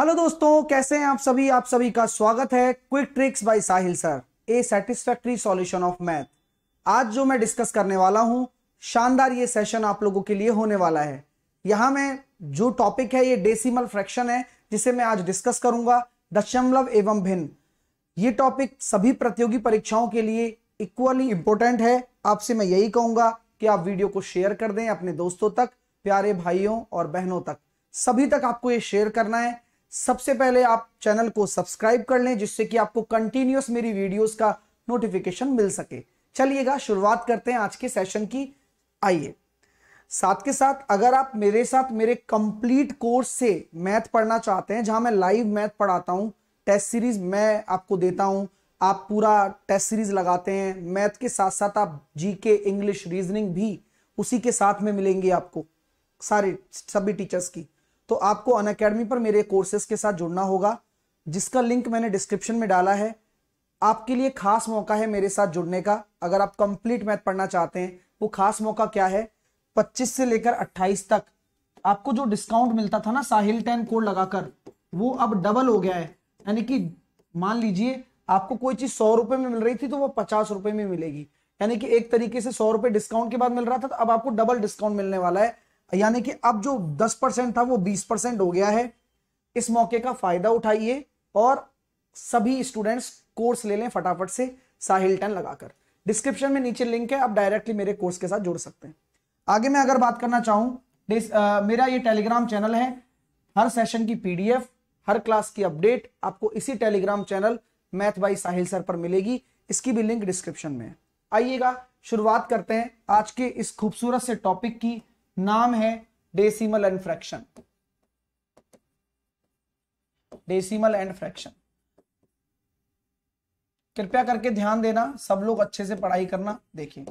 Hello दोस्तों कैसे हैं आप सभी आप सभी का स्वागत है quick tricks by Sahil sir a satisfactory solution of math आज जो मैं डिस्कस करने वाला हूं शानदार ये सेशन आप लोगों के लिए होने वाला है यहां में जो टॉपिक है ये डेसिमल फ्रैक्शन है जिसे मैं आज डिस्कस करूंगा दशमलव एवं भिन्न ये टॉपिक सभी प्रतियोगी परीक्षाओं के लिए इक्वली इंपॉर्टेंट है आपसे मैं यही कहूंगा कि आप वीडियो को शेयर कर दें अपने दोस्तों तक प्यारे भाइयों और बहनों तक सभी तक आपको ये शेयर करना है सबसे पहले आप चैनल को सब्सक्राइब कर लें जिससे कि आपको कंटिन्यूस मेरी वीडियोस का नोटिफिकेशन मिल सके चलिएगा शुरुआत करते हैं आज के सेशन की आइए साथ के साथ अगर आप मेरे साथ मेरे कंप्लीट कोर्स से मैथ पढ़ना चाहते हैं जहां मैं लाइव मैथ पढ़ाता हूं टेस्ट सीरीज मैं आपको देता हूं आप पूरा टेस्ट सीरीज लगाते हैं मैथ के साथ साथ आप जीके इंग्लिश रीजनिंग भी उसी के साथ में मिलेंगे आपको सारे सभी टीचर्स की तो आपको अन अकेडमी पर मेरे कोर्सेज के साथ जुड़ना होगा जिसका लिंक मैंने डिस्क्रिप्शन में डाला है आपके लिए खास मौका है मेरे साथ जुड़ने का अगर आप कंप्लीट मैथ पढ़ना चाहते हैं वो खास मौका क्या है 25 से लेकर 28 तक आपको जो डिस्काउंट मिलता था ना साहिल टेन कोड लगाकर वो अब डबल हो गया है यानी कि मान लीजिए आपको कोई चीज सौ रुपए में मिल रही थी तो वो पचास रुपए में मिलेगी यानी कि एक तरीके से सौ रुपए डिस्काउंट के बाद मिल रहा था तो अब आपको डबल डिस्काउंट मिलने वाला है यानी कि अब जो 10 परसेंट था वो 20 परसेंट हो गया है इस मौके का फायदा उठाइए और सभी स्टूडेंट्स कोर्स ले लें फटाफट से साहिल टन लगाकर डिस्क्रिप्शन में नीचे लिंक है आप डायरेक्टली मेरे कोर्स के साथ जुड़ सकते हैं आगे मैं अगर बात करना चाहूं आ, मेरा ये टेलीग्राम चैनल है हर सेशन की पीडीएफ हर क्लास की अपडेट आपको इसी Telegram channel math by Sahil sir पर मिलेगी इसकी भी लिंक डिस्क्रिप्शन में है आइएगा शुरुआत करते हैं आज के इस खूबसूरत से टॉपिक की नाम है decimal and fraction decimal and fraction कृपया करके ध्यान देना सब लोग अच्छे से पढ़ाई करना देखिए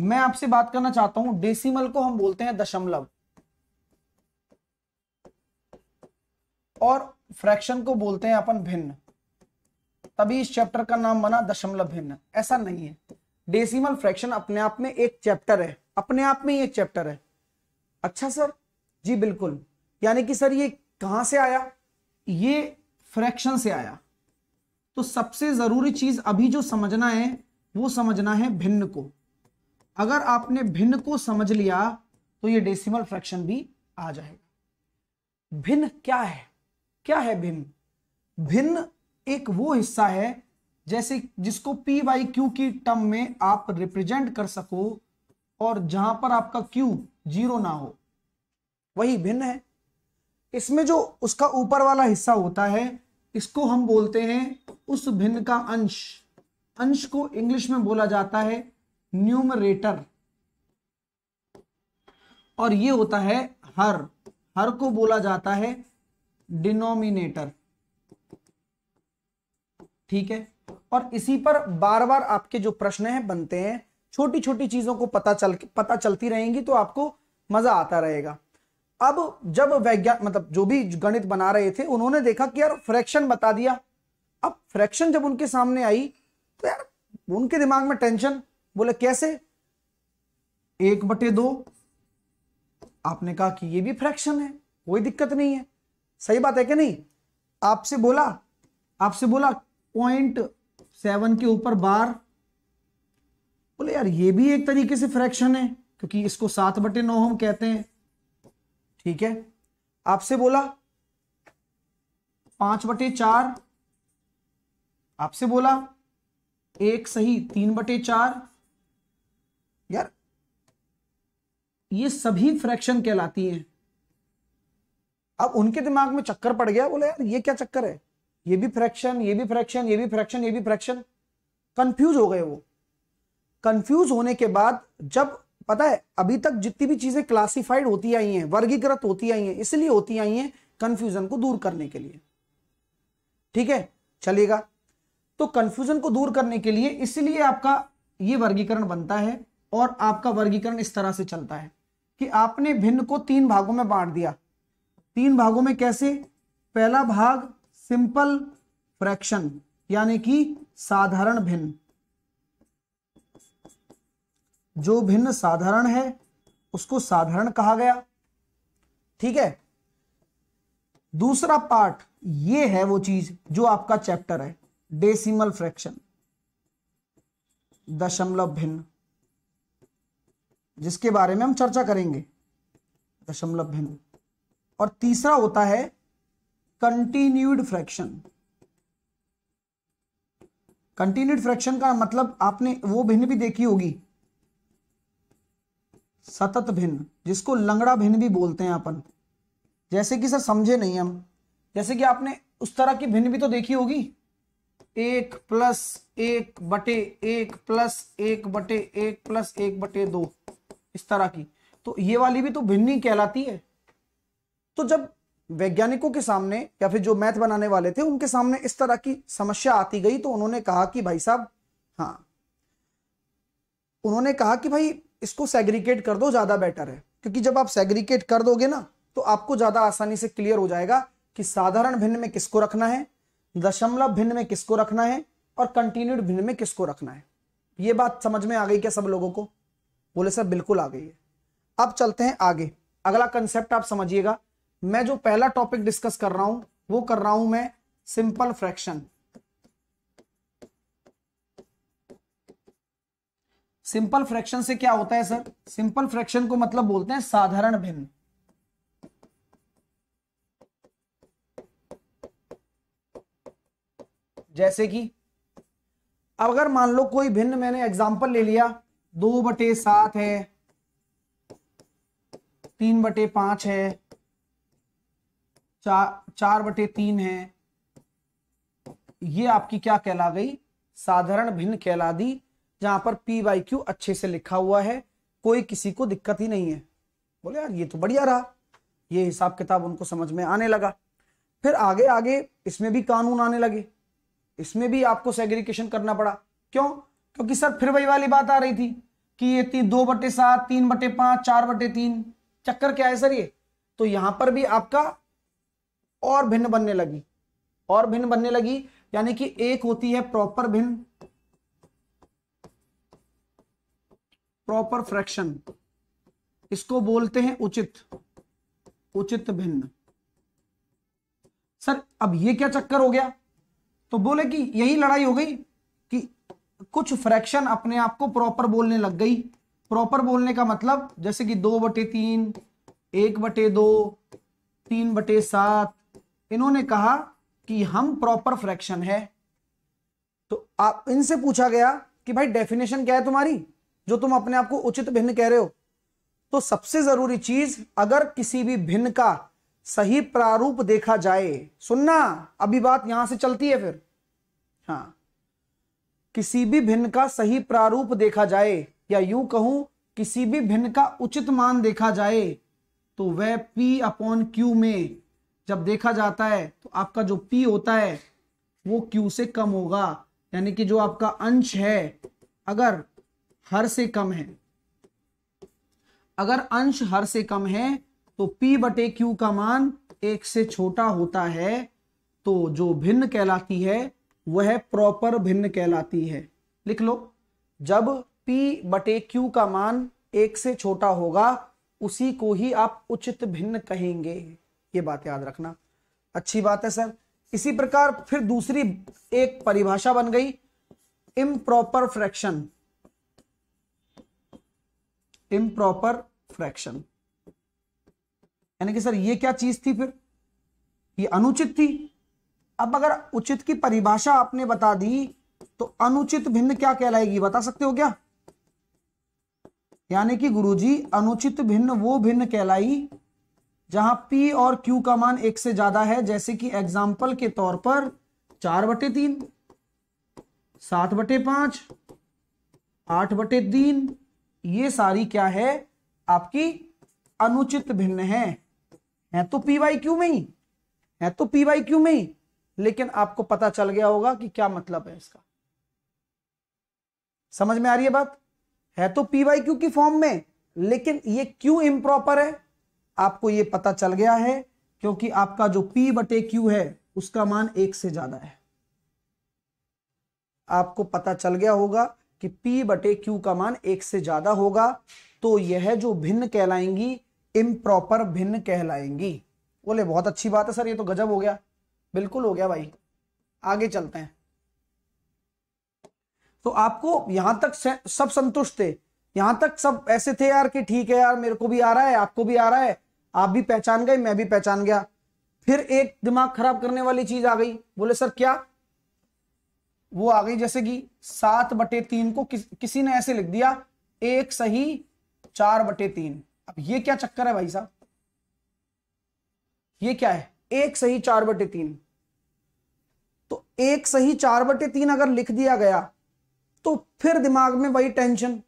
मैं आपसे बात करना चाहता हूं डेसिमल को हम बोलते हैं दशमलव और फ्रैक्शन को बोलते हैं अपन भिन्न तभी इस चैप्टर का नाम बना दशमलव भिन्न ऐसा नहीं है डेसिमल फ्रैक्शन अपने आप में एक चैप्टर है अपने आप में ही एक चैप्टर है अच्छा सर जी बिल्कुल यानी कि सर ये कहां से आया ये फ्रैक्शन से आया तो सबसे जरूरी चीज अभी जो समझना है वो समझना है भिन्न को अगर आपने भिन्न को समझ लिया तो ये डेसिमल फ्रैक्शन भी आ जाएगा भिन्न क्या है क्या है भिन्न भिन्न एक वो हिस्सा है जैसे जिसको पी वाई क्यू की टर्म में आप रिप्रेजेंट कर सको और जहां पर आपका क्यू जीरो ना हो वही भिन्न है इसमें जो उसका ऊपर वाला हिस्सा होता है इसको हम बोलते हैं उस भिन्न का अंश अंश को इंग्लिश में बोला जाता है न्यूमरेटर और ये होता है हर हर को बोला जाता है डिनोमिनेटर ठीक है और इसी पर बार बार आपके जो प्रश्न हैं बनते हैं छोटी छोटी चीजों को पता चल पता चलती रहेंगी तो आपको मजा आता रहेगा अब जब वैज्ञान मतलब जो भी गणित बना रहे थे उन्होंने देखा कि यार फ्रैक्शन बता दिया अब फ्रैक्शन जब उनके सामने आई तो यार उनके दिमाग में टेंशन बोले कैसे एक बटे दो आपने कहा कि ये भी फ्रैक्शन है कोई दिक्कत नहीं है सही बात है कि नहीं आपसे बोला आपसे बोला पॉइंट सेवन के ऊपर बार बोले यार ये भी एक तरीके से फ्रैक्शन है क्योंकि इसको सात बटे नौ हम कहते हैं ठीक है आपसे बोला पांच बटे चार आपसे बोला एक सही तीन बटे चार यार ये सभी फ्रैक्शन कहलाती हैं अब उनके दिमाग में चक्कर पड़ गया बोले यार ये क्या चक्कर है ये भी फ्रैक्शन ये भी फ्रैक्शन ये भी फ्रैक्शन ये भी फ्रैक्शन कंफ्यूज हो गए वो कंफ्यूज होने के बाद जब पता है अभी तक जितनी भी चीजें क्लासिफाइड होती आई हैं वर्गीकृत होती आई हैं इसलिए होती आई हैं कंफ्यूजन को दूर करने के लिए ठीक है चलेगा तो कंफ्यूजन को दूर करने के लिए इसलिए आपका ये वर्गीकरण बनता है और आपका वर्गीकरण इस तरह से चलता है कि आपने भिन्न को तीन भागों में बांट दिया तीन भागों में कैसे पहला भाग सिंपल फ्रैक्शन यानी कि साधारण भिन्न जो भिन्न साधारण है उसको साधारण कहा गया ठीक है दूसरा पार्ट ये है वो चीज जो आपका चैप्टर है डेसिमल फ्रैक्शन दशमलव भिन्न जिसके बारे में हम चर्चा करेंगे दशमलव भिन्न और तीसरा होता है कंटिन्यूड फ्रैक्शन कंटिन्यूड फ्रैक्शन का मतलब आपने वो भिन्न भी देखी होगी सतत भिन्न जिसको लंगड़ा भिन्न भी बोलते हैं अपन जैसे कि सर समझे नहीं हम जैसे कि आपने उस तरह की भिन्न भी तो देखी होगी एक प्लस एक बटे एक प्लस एक बटे एक प्लस एक बटे दो इस तरह की तो ये वाली भी तो भिन्न ही कहलाती है तो जब वैज्ञानिकों के सामने या फिर जो मैथ बनाने वाले थे उनके सामने इस तरह की समस्या आती गई तो उन्होंने कहा कि भाई साहब हाँ उन्होंने कहा कि भाई इसको सेग्रीकेट कर दो ज़्यादा बेटर है क्योंकि जब आप सेग्रीकेट कर दोगे ना तो आपको ज़्यादा आसानी से क्लियर हो जाएगा कि साधारण भिन्न में किसको रखना है दशमलव भिन्न में किसको रखना है और कंटिन्यूड भिन्न में किसको रखना है ये बात समझ में आ गई क्या सब लोगों को बोले सर बिल्कुल आ गई है अब चलते हैं आगे अगला कंसेप्ट आप समझिएगा मैं जो पहला टॉपिक डिस्कस कर रहा हूं वो कर रहा हूं मैं सिंपल फ्रैक्शन सिंपल फ्रैक्शन से क्या होता है सर सिंपल फ्रैक्शन को मतलब बोलते हैं साधारण भिन्न जैसे कि अब अगर मान लो कोई भिन्न मैंने एग्जाम्पल ले लिया दो बटे सात है तीन बटे पांच है चार चार बटे तीन है ये आपकी क्या कहला गई साधारण भिन्न कहला दी जहां पर पी वाई क्यू अच्छे से लिखा हुआ है कोई किसी को दिक्कत ही नहीं है बोले यार ये तो बढ़िया रहा ये हिसाब किताब उनको समझ में आने लगा फिर आगे आगे इसमें भी कानून आने लगे इसमें भी आपको सेग्रीकेशन करना पड़ा क्यों क्योंकि सर फिर वही वाली बात आ रही थी कि ये ती, दो बटे सात तीन बटे पांच चार बटे तीन चक्कर क्या है सर ये तो यहां पर भी आपका और भिन्न बनने लगी और भिन्न बनने लगी यानी कि एक होती है प्रॉपर भिन्न प्रॉपर फ्रैक्शन इसको बोलते हैं उचित उचित भिन्न सर अब ये क्या चक्कर हो गया तो बोले कि यही लड़ाई हो गई कि कुछ फ्रैक्शन अपने आप को प्रॉपर बोलने लग गई प्रॉपर बोलने का मतलब जैसे कि दो बटे तीन एक बटे दो तीन बटे सात इन्होंने कहा कि हम प्रॉपर फ्रैक्शन है तो आप इनसे पूछा गया कि भाई डेफिनेशन क्या है तुम्हारी जो तुम अपने आप को उचित भिन्न कह रहे हो तो सबसे जरूरी चीज अगर किसी भी भिन्न का सही प्रारूप देखा जाए सुनना अभी बात यहां से चलती है फिर हाँ किसी भी भिन्न का सही प्रारूप देखा जाए या यूं कहूं किसी भी भिन्न का उचित मान देखा जाए तो वह पी अपॉन क्यू में जब देखा जाता है तो आपका जो पी होता है वो क्यू से कम होगा यानी कि जो आपका अंश है अगर हर से कम है अगर अंश हर से कम है तो p बटे क्यू का मान एक से छोटा होता है तो जो भिन्न कहलाती है वह प्रॉपर भिन्न कहलाती है लिख लो जब p बटे क्यू का मान एक से छोटा होगा उसी को ही आप उचित भिन्न कहेंगे ये बात याद रखना अच्छी बात है सर इसी प्रकार फिर दूसरी एक परिभाषा बन गई प्रॉपर फ्रैक्शन इम्प्रॉपर फ्रैक्शन यानी कि सर ये क्या चीज थी फिर ये अनुचित थी अब अगर उचित की परिभाषा आपने बता दी तो अनुचित भिन्न क्या कहलाएगी बता सकते हो क्या यानी कि गुरुजी अनुचित भिन्न वो भिन्न कहलाई जहां P और Q का मान एक से ज्यादा है जैसे कि एग्जाम्पल के तौर पर चार बटे तीन सात बटे पांच आठ बटे तीन ये सारी क्या है आपकी अनुचित भिन्न है है तो पी वाई क्यू में ही है तो पी वाई क्यू में ही लेकिन आपको पता चल गया होगा कि क्या मतलब है इसका समझ में आ रही है बात है तो पी वाई क्यू की फॉर्म में लेकिन ये क्यू इम्प्रॉपर है आपको ये पता चल गया है क्योंकि आपका जो पी बटे क्यू है उसका मान एक से ज्यादा है आपको पता चल गया होगा कि P बटे Q का मान एक से ज्यादा होगा तो यह जो भिन्न कहलाएंगी इम्प्रॉपर भिन्न कहलाएंगी बोले बहुत अच्छी बात है सर ये तो गजब हो गया बिल्कुल हो गया भाई आगे चलते हैं तो आपको यहां तक सब संतुष्ट थे यहां तक सब ऐसे थे यार कि ठीक है यार मेरे को भी आ रहा है आपको भी आ रहा है आप भी पहचान गए मैं भी पहचान गया फिर एक दिमाग खराब करने वाली चीज आ गई बोले सर क्या वो आ गई जैसे कि सात बटे तीन को कि, किसी ने ऐसे लिख दिया एक सही चार बटे तीन अब ये क्या चक्कर है भाई साहब ये क्या है एक सही चार बटे तीन तो एक सही चार बटे तीन अगर लिख दिया गया तो फिर दिमाग में वही टेंशन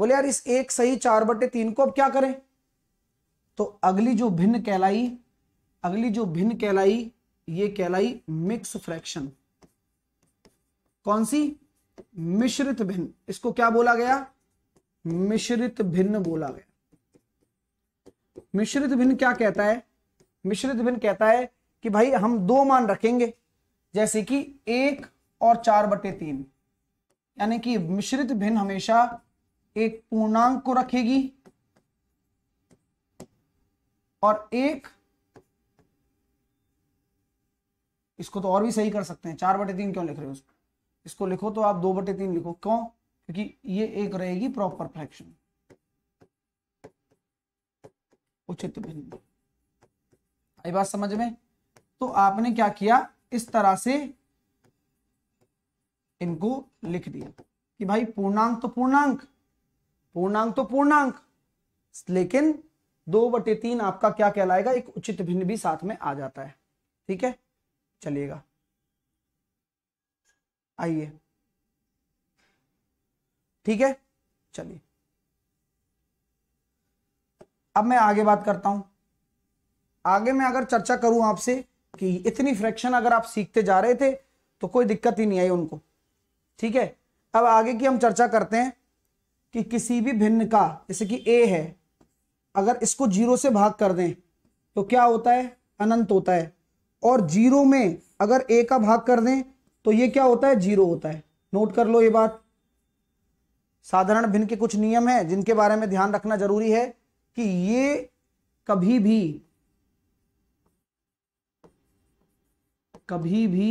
बोले यार इस एक सही चार बटे तीन को अब क्या करें तो अगली जो भिन्न कहलाई अगली जो भिन्न कहलाई ये कहलाई मिक्स फ्रैक्शन कौन सी मिश्रित भिन्न इसको क्या बोला गया मिश्रित भिन्न बोला गया मिश्रित भिन्न क्या कहता है मिश्रित भिन्न कहता है कि भाई हम दो मान रखेंगे जैसे कि एक और चार बटे तीन यानी कि मिश्रित भिन्न हमेशा एक पूर्णांक को रखेगी और एक इसको तो और भी सही कर सकते हैं चार बटे तीन क्यों लिख रहे हो उसको इसको लिखो तो आप दो बटे तीन लिखो क्यों क्योंकि ये एक रहेगी प्रॉपर फ्रैक्शन उचित भिन्न आई बात समझ में तो आपने क्या किया इस तरह से इनको लिख दिया कि भाई पूर्णांक तो पूर्णांक पूर्णांक तो पूर्णांक लेकिन दो बटे तीन आपका क्या कहलाएगा एक उचित भिन्न भी साथ में आ जाता है ठीक है चलिएगा आइए ठीक है चलिए अब मैं आगे बात करता हूं आगे मैं अगर चर्चा करूं आपसे कि इतनी फ्रैक्शन अगर आप सीखते जा रहे थे तो कोई दिक्कत ही नहीं आई उनको ठीक है अब आगे की हम चर्चा करते हैं कि किसी भी भिन्न का जैसे कि ए है अगर इसको जीरो से भाग कर दें तो क्या होता है अनंत होता है और जीरो में अगर ए का भाग कर दें तो ये क्या होता है जीरो होता है नोट कर लो ये बात साधारण भिन्न के कुछ नियम हैं जिनके बारे में ध्यान रखना जरूरी है कि ये कभी भी कभी भी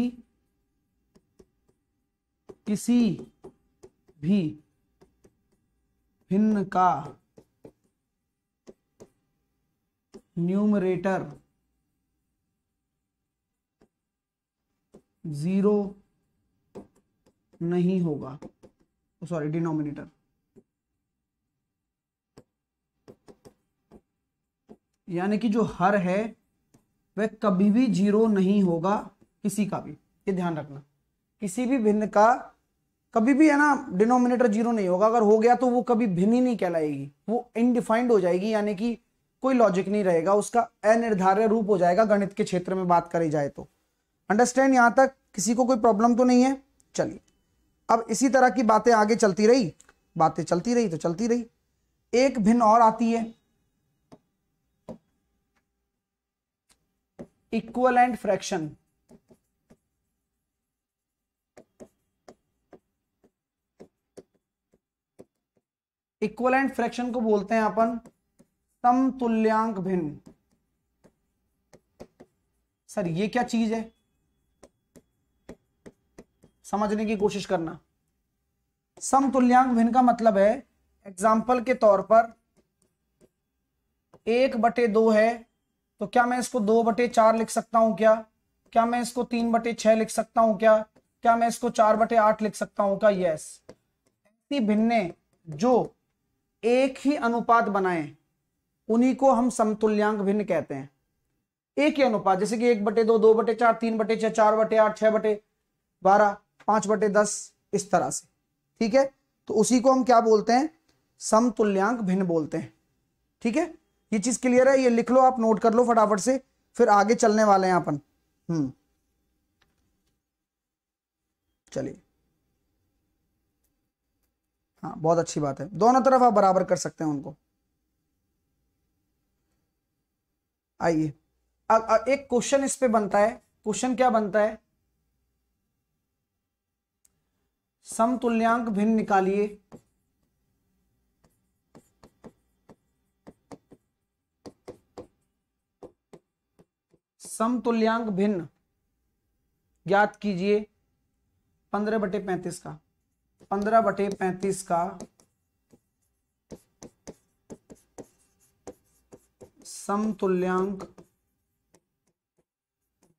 किसी भी भिन्न का न्यूमरेटर जीरो नहीं होगा सॉरी oh, डिनोमिनेटर यानी कि जो हर है वह कभी भी जीरो नहीं होगा किसी का भी ये ध्यान रखना किसी भी भिन्न का कभी भी है ना डिनोमिनेटर जीरो नहीं होगा अगर हो गया तो वो कभी भिन्न ही नहीं कहलाएगी वो इनडिफाइंड हो जाएगी यानी कि कोई लॉजिक नहीं रहेगा उसका अनिर्धार्य रूप हो जाएगा गणित के क्षेत्र में बात करी जाए तो अंडरस्टैंड यहां तक किसी को कोई प्रॉब्लम तो नहीं है चलिए अब इसी तरह की बातें आगे चलती रही बातें चलती रही तो चलती रही एक भिन्न और आती है equal and fraction equal and fraction को बोलते हैं अपन समतुल्यांक भिन्न सर ये क्या चीज है समझने की कोशिश करना समतुल्यांक भिन्न का मतलब है एग्जाम्पल के तौर पर एक बटे दो है तो क्या मैं इसको दो बटे चार लिख सकता हूं क्या क्या मैं इसको तीन बटे छह लिख सकता हूं क्या क्या मैं इसको चार बटे आठ लिख सकता हूं क्या यस ऐसी भिन्न जो एक ही अनुपात बनाए उन्हीं को हम समतुल्यांक भिन्न कहते हैं एक ही अनुपात जैसे कि एक बटे दो दो बटे चार तीन बटे छह चार बटे आठ छह बटे बारह पांच बटे दस इस तरह से ठीक है तो उसी को हम क्या बोलते हैं समतुल्यांक भिन्न बोलते हैं ठीक है ये चीज क्लियर है ये लिख लो आप नोट कर लो फटाफट से फिर आगे चलने वाले हैं अपन हम्म चलिए हाँ बहुत अच्छी बात है दोनों तरफ आप बराबर कर सकते हैं उनको आइए अब एक क्वेश्चन इस पे बनता है क्वेश्चन क्या बनता है समतुल्यांक भिन्न निकालिए समतुल्यांक भिन्न ज्ञात कीजिए पंद्रह बटे पैंतीस का पंद्रह बटे पैंतीस का समतुल्यांक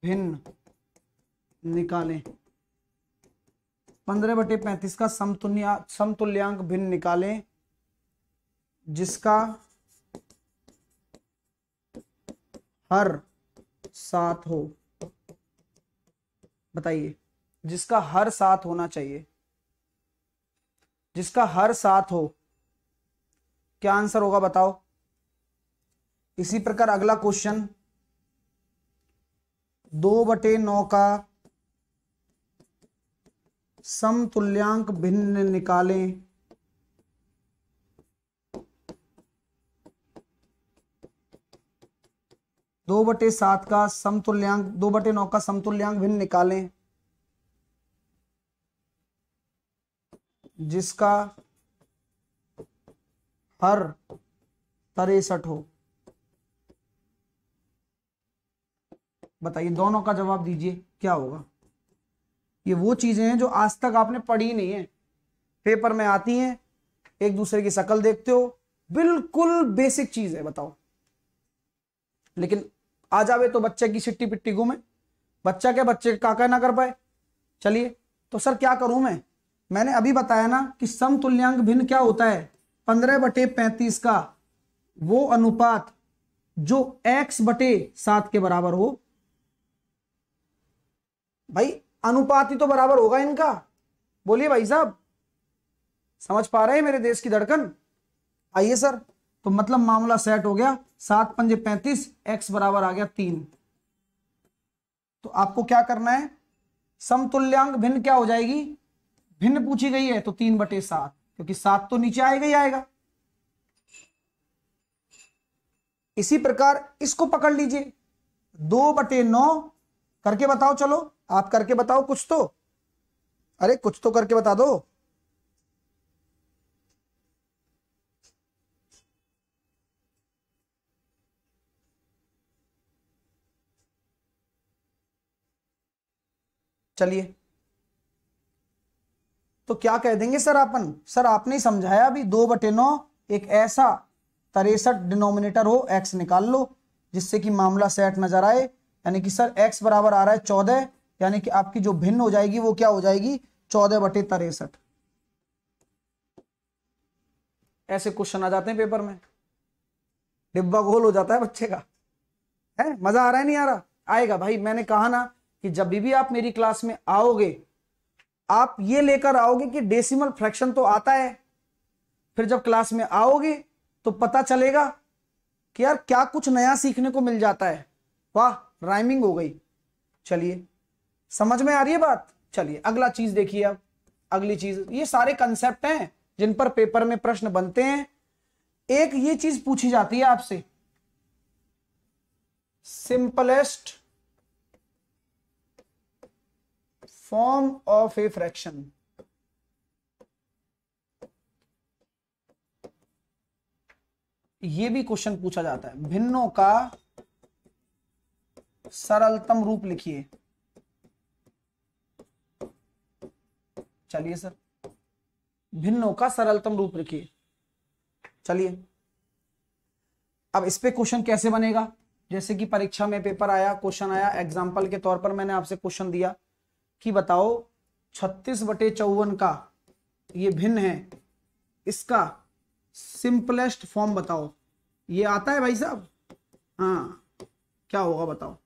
भिन्न निकालें पंद्रह बटे पैंतीस का समतुल्य समतुल्यांक भिन्न निकालें जिसका हर सात हो बताइए जिसका हर सात होना चाहिए जिसका हर सात हो क्या आंसर होगा बताओ इसी प्रकार अगला क्वेश्चन दो बटे नौ का समतुल्यांक भिन्न निकालें दो बटे सात का समतुल्यांक दो बटे नौ का समतुल्यांक भिन्न निकालें जिसका हर तिरसठ हो बताइए दोनों का जवाब दीजिए क्या होगा ये वो चीज़ें हैं जो आज तक आपने पढ़ी नहीं है पेपर में आती हैं एक दूसरे की शक्ल देखते हो बिल्कुल बेसिक चीज़ है बताओ लेकिन आ जावे तो बच्चे की सिट्टी पिट्टी घूमे बच्चा क्या बच्चे काका ना कर पाए चलिए तो सर क्या करूं मैं मैंने अभी बताया ना कि समतुल्यांक भिन्न क्या होता है पंद्रह बटे पैंतीस का वो अनुपात जो एक्स बटे सात के बराबर हो भाई अनुपाती तो बराबर होगा इनका बोलिए भाई साहब समझ पा रहे हैं मेरे देश की धड़कन आइए सर तो मतलब मामला सेट हो गया सात पंजे पैंतीस एक्स बराबर आ गया तीन तो आपको क्या करना है समतुल्यांक भिन्न क्या हो जाएगी भिन्न पूछी गई है तो तीन बटे सात क्योंकि सात तो नीचे आएगा ही आएगा इसी प्रकार इसको पकड़ लीजिए दो बटे नौ करके बताओ चलो आप करके बताओ कुछ तो अरे कुछ तो करके बता दो चलिए तो क्या कह देंगे सर अपन सर आपने समझाया अभी दो बटे नौ एक ऐसा तिरसठ डिनोमिनेटर हो एक्स निकाल लो जिससे कि मामला सेट नजर आए यानी कि सर एक्स बराबर आ रहा है चौदह यानी कि आपकी जो भिन्न हो जाएगी वो क्या हो जाएगी चौदह बटे तिरसठ ऐसे क्वेश्चन आ जाते हैं पेपर में डिब्बा गोल हो जाता है बच्चे का है मजा आ रहा है नहीं आ रहा आएगा भाई मैंने कहा ना कि जब भी आप मेरी क्लास में आओगे आप ये लेकर आओगे कि डेसिमल फ्रैक्शन तो आता है फिर जब क्लास में आओगे तो पता चलेगा कि यार क्या कुछ नया सीखने को मिल जाता है वाह राइमिंग हो गई चलिए समझ में आ रही है बात चलिए अगला चीज देखिए अब अगली चीज ये सारे कंसेप्ट हैं जिन पर पेपर में प्रश्न बनते हैं एक ये चीज पूछी जाती है आपसे simplest form of a fraction ये भी क्वेश्चन पूछा जाता है भिन्नों का सरलतम रूप लिखिए चलिए सर भिन्नों का सरलतम रूप लिखिए चलिए अब इस पे क्वेश्चन कैसे बनेगा जैसे कि परीक्षा में पेपर आया क्वेश्चन आया एग्जाम्पल के तौर पर मैंने आपसे क्वेश्चन दिया कि बताओ छत्तीस बटे चौवन का ये भिन्न है इसका सिंपलेस्ट फॉर्म बताओ ये आता है भाई साहब हाँ क्या होगा बताओ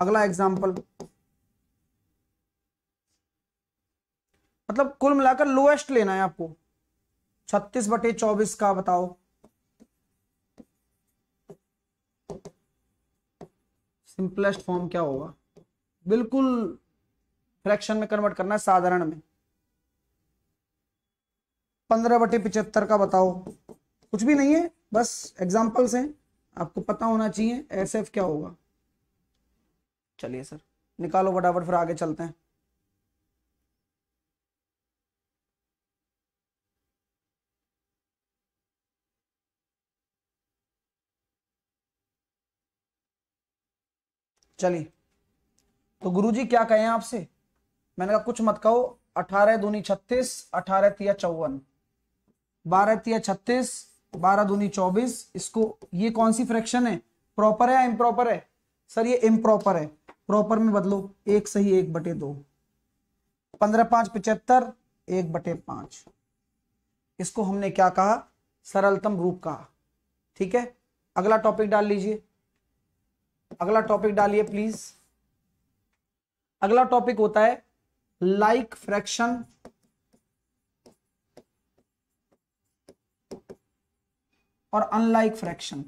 अगला एग्जाम्पल मतलब कुल मिलाकर लोएस्ट लेना है आपको छत्तीस बटे चौबीस का बताओ सिंपलेस्ट फॉर्म क्या होगा बिल्कुल फ्रैक्शन में कन्वर्ट करना है साधारण में पंद्रह बटे पिचहत्तर का बताओ कुछ भी नहीं है बस एग्जाम्पल्स हैं आपको पता होना चाहिए एस एफ क्या होगा चलिए सर निकालो फटाफट फिर आगे चलते हैं चलिए तो गुरुजी क्या कहे आपसे मैंने कहा कुछ मत कहो अठारह दूनी छत्तीस अठारह तिया चौवन बारह तिया छत्तीस बारह दूनी चौबीस इसको ये कौन सी फ्रैक्शन है प्रॉपर है या इम्प्रॉपर है सर ये इम्प्रॉपर है प्रॉपर में बदलो एक सही एक बटे दो पंद्रह पांच पिचहत्तर एक बटे पांच इसको हमने क्या कहा सरलतम रूप कहा ठीक है अगला टॉपिक डाल लीजिए अगला टॉपिक डालिए प्लीज अगला टॉपिक होता है लाइक फ्रैक्शन और अनलाइक फ्रैक्शन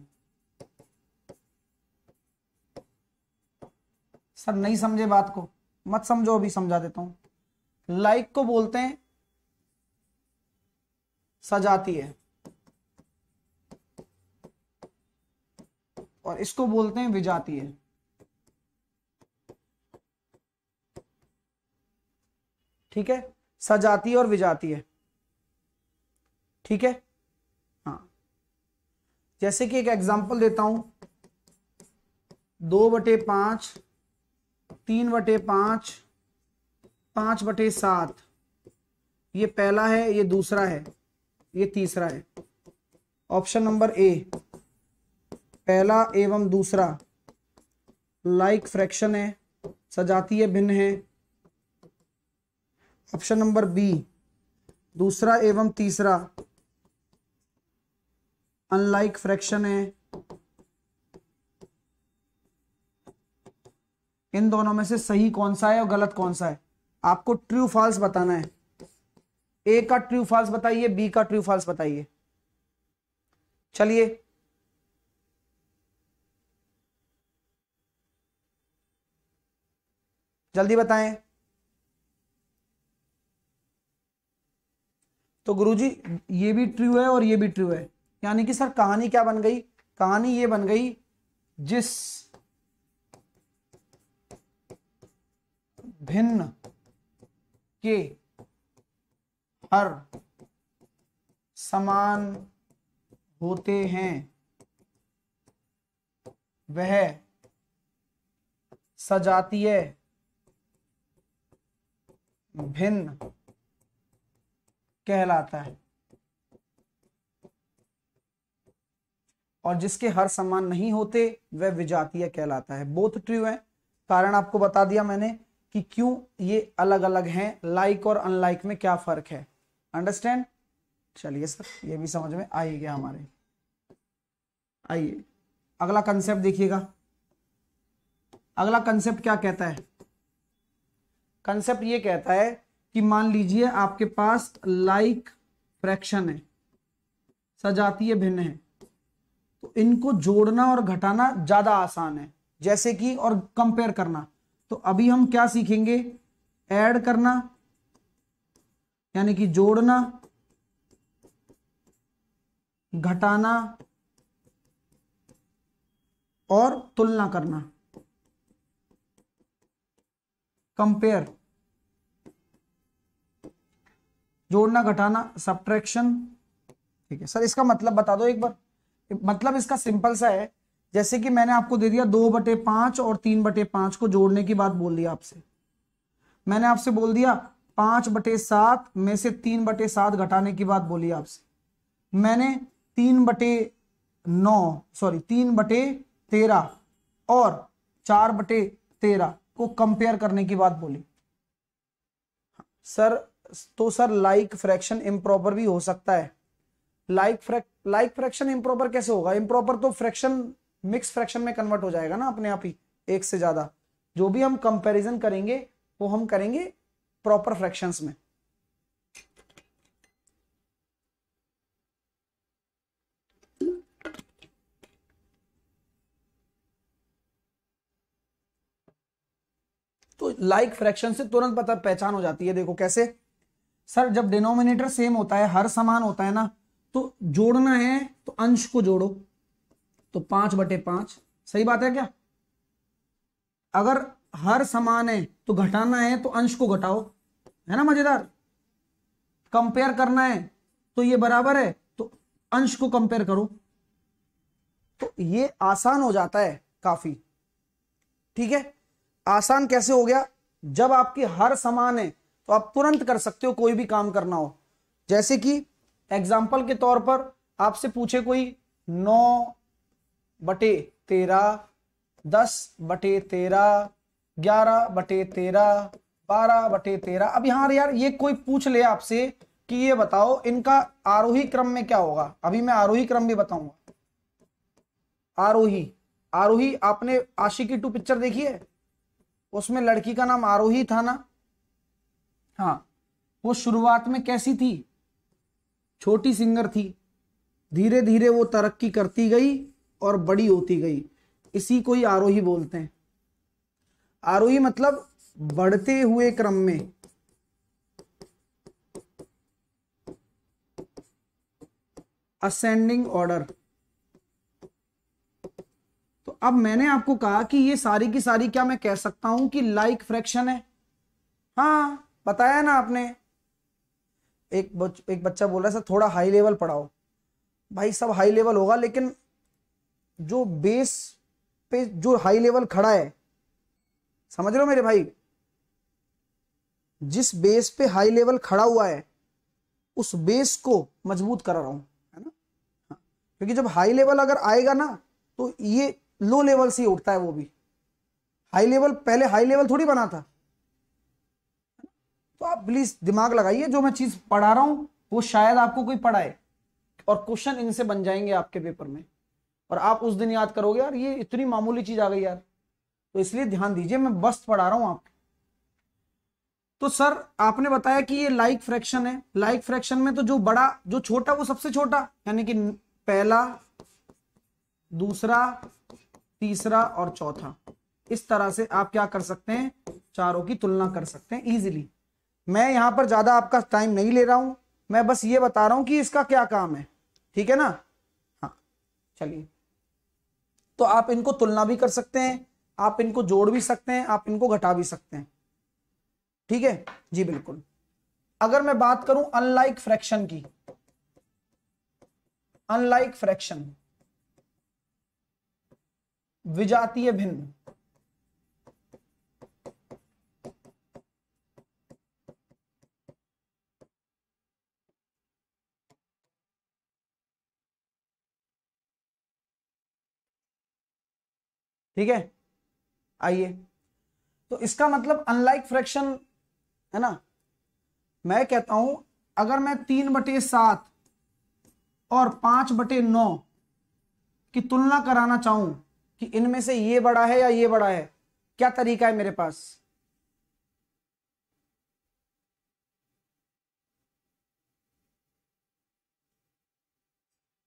सर नहीं समझे बात को मत समझो अभी समझा देता हूं लाइक को बोलते हैं सजाती है और इसको बोलते हैं विजाती है ठीक है सजाती और विजाती है ठीक है हाँ जैसे कि एक एग्जांपल देता हूं दो बटे पांच तीन बटे पांच पांच बटे सात ये पहला है ये दूसरा है ये तीसरा है ऑप्शन नंबर ए पहला एवं दूसरा लाइक फ्रैक्शन है सजातीय भिन्न है ऑप्शन नंबर बी दूसरा एवं तीसरा अनलाइक फ्रैक्शन है इन दोनों में से सही कौन सा है और गलत कौन सा है आपको ट्रू फॉल्स बताना है ए का ट्रू फॉल्स बताइए बी का ट्रू फॉल्स बताइए चलिए जल्दी बताएं तो गुरुजी ये भी ट्रू है और ये भी ट्रू है यानी कि सर कहानी क्या बन गई कहानी ये बन गई जिस भिन्न के हर समान होते हैं वह सजातीय भिन्न कहलाता है और जिसके हर समान नहीं होते वह विजातीय कहलाता है बोथ ट्रू है कारण आपको बता दिया मैंने कि क्यों ये अलग अलग हैं लाइक और अनलाइक में क्या फ़र्क है अंडरस्टैंड चलिए सर ये भी समझ में आई गया हमारे आइए अगला कंसेप्ट देखिएगा अगला कंसेप्ट क्या कहता है कंसेप्ट ये कहता है कि मान लीजिए आपके पास लाइक फ्रैक्शन है सजातीय भिन्न है तो इनको जोड़ना और घटाना ज्यादा आसान है जैसे कि और कंपेयर करना तो अभी हम क्या सीखेंगे ऐड करना यानी कि जोड़ना घटाना और तुलना करना कंपेयर जोड़ना घटाना सब्ट्रैक्शन ठीक है सर इसका मतलब बता दो एक बार मतलब इसका सिंपल सा है जैसे कि मैंने आपको दे दिया दो बटे पांच और तीन बटे पांच को जोड़ने की बात बोल दिया आपसे मैंने आपसे बोल दिया पांच बटे सात में से तीन बटे सात घटाने की बात बोली आपसे मैंने तीन बटे नौ सॉरी तीन बटे तेरा और चार बटे तेरा को कंपेयर करने की बात बोली सर तो सर लाइक फ्रैक्शन इम्प्रॉपर भी हो सकता है like frac like fraction improper कैसे होगा इम्प्रॉपर तो फ्रैक्शन मिक्स फ्रैक्शन में कन्वर्ट हो जाएगा ना अपने आप ही एक से ज्यादा जो भी हम कंपैरिजन करेंगे वो हम करेंगे प्रॉपर फ्रैक्शंस में तो लाइक like फ्रैक्शन से तुरंत पता पहचान हो जाती है देखो कैसे सर जब डिनोमिनेटर सेम होता है हर समान होता है ना तो जोड़ना है तो अंश को जोड़ो तो पांच बटे पांच सही बात है क्या अगर हर समान है तो घटाना है तो अंश को घटाओ है ना मजेदार कंपेयर करना है तो ये बराबर है तो अंश को कंपेयर करो तो ये आसान हो जाता है काफी ठीक है आसान कैसे हो गया जब आपके हर समान है तो आप तुरंत कर सकते हो कोई भी काम करना हो जैसे कि एग्जाम्पल के तौर पर आपसे पूछे कोई नौ बटे तेरह दस बटे तेरह ग्यारह बटे तेरह बारह बटे तेरह अब यहाँ यार ये कोई पूछ ले आपसे कि ये बताओ इनका आरोही क्रम में क्या होगा अभी मैं आरोही क्रम भी बताऊंगा आरोही आरोही आपने आशिकी टू पिक्चर देखी है उसमें लड़की का नाम आरोही था ना हाँ वो शुरुआत में कैसी थी छोटी सिंगर थी धीरे धीरे वो तरक्की करती गई और बड़ी होती गई इसी को ही आरोही बोलते हैं आरोही मतलब बढ़ते हुए क्रम में असेंडिंग ऑर्डर तो अब मैंने आपको कहा कि ये सारी की सारी क्या मैं कह सकता हूं कि लाइक फ्रैक्शन है हाँ बताया ना आपने एक बच, एक बच्चा बोल रहा है सर थोड़ा हाई लेवल पढ़ाओ भाई सब हाई लेवल होगा लेकिन जो बेस पे जो हाई लेवल खड़ा है समझ रहे हो मेरे भाई जिस बेस पे हाई लेवल खड़ा हुआ है उस बेस को मजबूत करा रहा हूं है ना हाँ। क्योंकि जब हाई लेवल अगर आएगा ना तो ये लो लेवल से उठता है वो भी हाई लेवल पहले हाई लेवल थोड़ी बना था तो आप प्लीज दिमाग लगाइए जो मैं चीज पढ़ा रहा हूं वो शायद आपको कोई पढ़ाए और क्वेश्चन इनसे बन जाएंगे आपके पेपर में और आप उस दिन याद करोगे यार ये इतनी मामूली चीज आ गई यार तो इसलिए ध्यान दीजिए मैं बस पढ़ा रहा हूं आपको तो सर आपने बताया कि ये लाइक फ्रैक्शन है लाइक फ्रैक्शन में तो जो बड़ा जो छोटा वो सबसे छोटा यानी कि पहला दूसरा तीसरा और चौथा इस तरह से आप क्या कर सकते हैं चारों की तुलना कर सकते हैं इजीली मैं यहां पर ज्यादा आपका टाइम नहीं ले रहा हूं मैं बस ये बता रहा हूं कि इसका क्या काम है ठीक है ना हाँ चलिए तो आप इनको तुलना भी कर सकते हैं आप इनको जोड़ भी सकते हैं आप इनको घटा भी सकते हैं ठीक है जी बिल्कुल अगर मैं बात करूं अनलाइक फ्रैक्शन की अनलाइक फ्रैक्शन विजातीय भिन्न ठीक है आइए तो इसका मतलब अनलाइक फ्रैक्शन है ना मैं कहता हूं अगर मैं तीन बटे सात और पांच बटे नौ की तुलना कराना चाहूं कि इनमें से ये बड़ा है या ये बड़ा है क्या तरीका है मेरे पास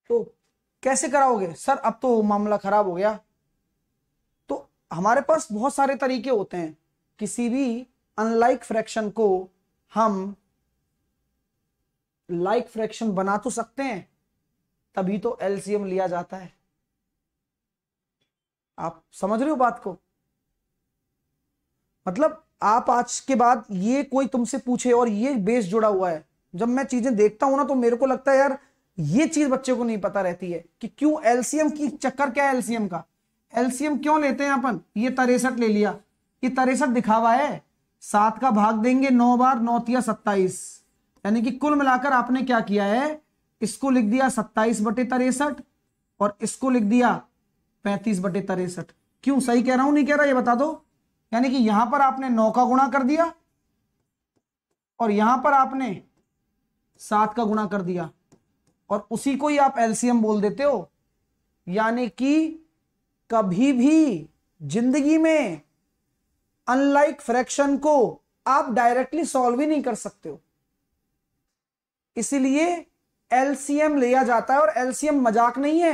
तो कैसे कराओगे सर अब तो मामला खराब हो गया हमारे पास बहुत सारे तरीके होते हैं किसी भी अनलाइक फ्रैक्शन को हम लाइक फ्रैक्शन बना तो सकते हैं तभी तो एलसीएम लिया जाता है आप समझ रहे हो बात को मतलब आप आज के बाद ये कोई तुमसे पूछे और ये बेस जुड़ा हुआ है जब मैं चीजें देखता हूं ना तो मेरे को लगता है यार ये चीज बच्चे को नहीं पता रहती है कि क्यों एलसीएम की चक्कर क्या है एलसीएम का एलसीएम क्यों लेते हैं अपन ये तिरसठ ले लिया ये तिरसठ दिखावा है सात का भाग देंगे नौ बार नौतिया सत्ताईस यानी कि कुल मिलाकर आपने क्या किया है इसको लिख दिया सत्ताईस बटे तिरसठ और इसको लिख दिया पैंतीस बटे तिरसठ क्यों सही कह रहा हूं नहीं कह रहा ये बता दो यानी कि यहां पर आपने नौ का गुणा कर दिया और यहां पर आपने सात का गुणा कर दिया और उसी को ही आप एलसीएम बोल देते हो यानी कि कभी भी जिंदगी में अनलाइक फ्रैक्शन को आप डायरेक्टली सॉल्व ही नहीं कर सकते हो इसीलिए एलसीएम लिया जाता है और एलसीएम मजाक नहीं है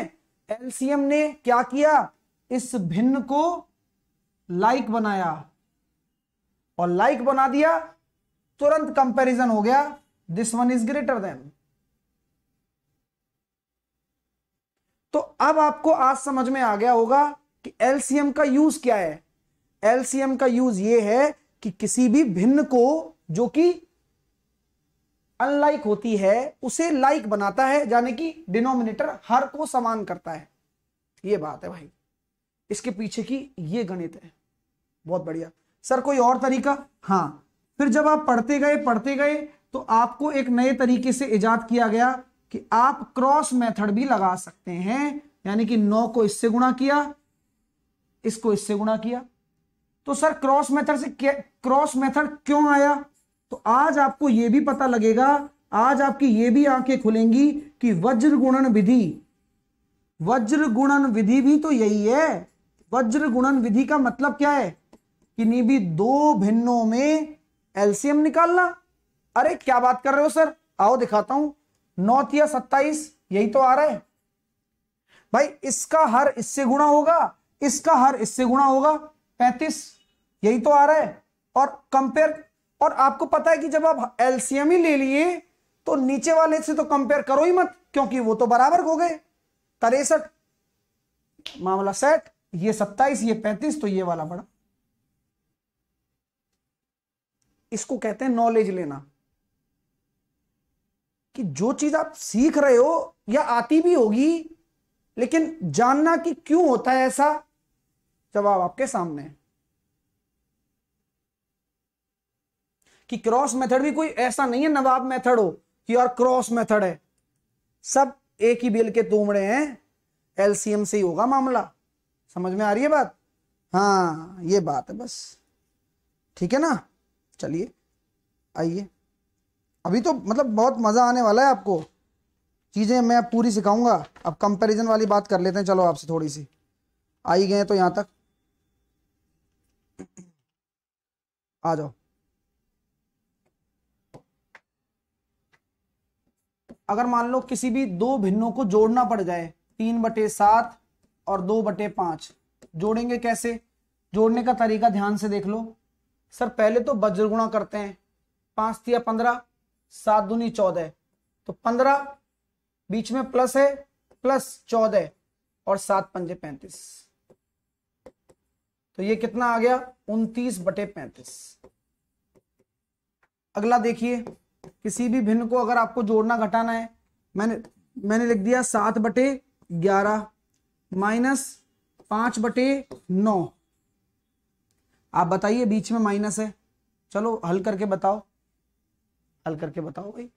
एलसीएम ने क्या किया इस भिन्न को लाइक बनाया और लाइक बना दिया तुरंत कंपैरिजन हो गया this one is greater than तो अब आपको आज समझ में आ गया होगा कि एलसीएम का यूज क्या है एलसीएम का यूज ये है कि किसी भी भिन्न को जो कि अनलाइक होती है उसे लाइक बनाता है यानी कि डिनोमिनेटर हर को समान करता है ये बात है भाई इसके पीछे की ये गणित है बहुत बढ़िया सर कोई और तरीका हाँ फिर जब आप पढ़ते गए पढ़ते गए तो आपको एक नए तरीके से इजाद किया गया कि आप क्रॉस मेथड भी लगा सकते हैं यानी कि नौ को इससे गुणा किया इसको इससे गुणा किया तो सर क्रॉस मेथड से क्रॉस मेथड क्यों आया तो आज आपको यह भी पता लगेगा आज आपकी ये भी आंखें खुलेंगी कि वज्र गुणन विधि वज्र गुणन विधि भी तो यही है वज्र गुणन विधि का मतलब क्या है कि भी दो भिन्नों में एलसीएम निकालना अरे क्या बात कर रहे हो सर आओ दिखाता हूं नौत या सत्ताईस यही तो आ रहा है भाई इसका हर इससे गुणा होगा इसका हर इससे गुणा होगा पैंतीस यही तो आ रहा है और कंपेयर और आपको पता है कि जब आप एलसीएम ही e ले लिए तो नीचे वाले से तो कंपेयर करो ही मत क्योंकि वो तो बराबर हो गए तिरसठ मामला सेट ये सत्ताईस ये पैंतीस तो ये वाला बड़ा इसको कहते हैं नॉलेज लेना कि जो चीज आप सीख रहे हो या आती भी होगी लेकिन जानना कि क्यों होता है ऐसा जवाब आपके सामने है कि क्रॉस मेथड भी कोई ऐसा नहीं है नवाब मेथड हो कि यार क्रॉस मेथड है सब एक ही बेल के तोमड़े हैं एलसीएम से ही होगा मामला समझ में आ रही है बात हाँ ये बात है बस ठीक है ना चलिए आइए अभी तो मतलब बहुत मज़ा आने वाला है आपको चीज़ें मैं पूरी सिखाऊंगा अब कंपैरिजन वाली बात कर लेते हैं चलो आपसे थोड़ी सी आई गए तो यहाँ तक आ जाओ अगर मान लो किसी भी दो भिन्नों को जोड़ना पड़ जाए तीन बटे सात और दो बटे पांच जोड़ेंगे कैसे जोड़ने का तरीका ध्यान से देख लो सर पहले तो वज्रगुणा करते हैं पांच या पंद्रह सात दूनी चौदह तो पंद्रह बीच में प्लस है प्लस चौदह और सात पंजे पैंतीस तो ये कितना आ गया उनतीस बटे पैंतीस अगला देखिए किसी भी भिन्न को अगर आपको जोड़ना घटाना है मैंने मैंने लिख दिया सात बटे ग्यारह माइनस पांच बटे नौ आप बताइए बीच में माइनस है चलो हल करके बताओ हल करके बताओ भाई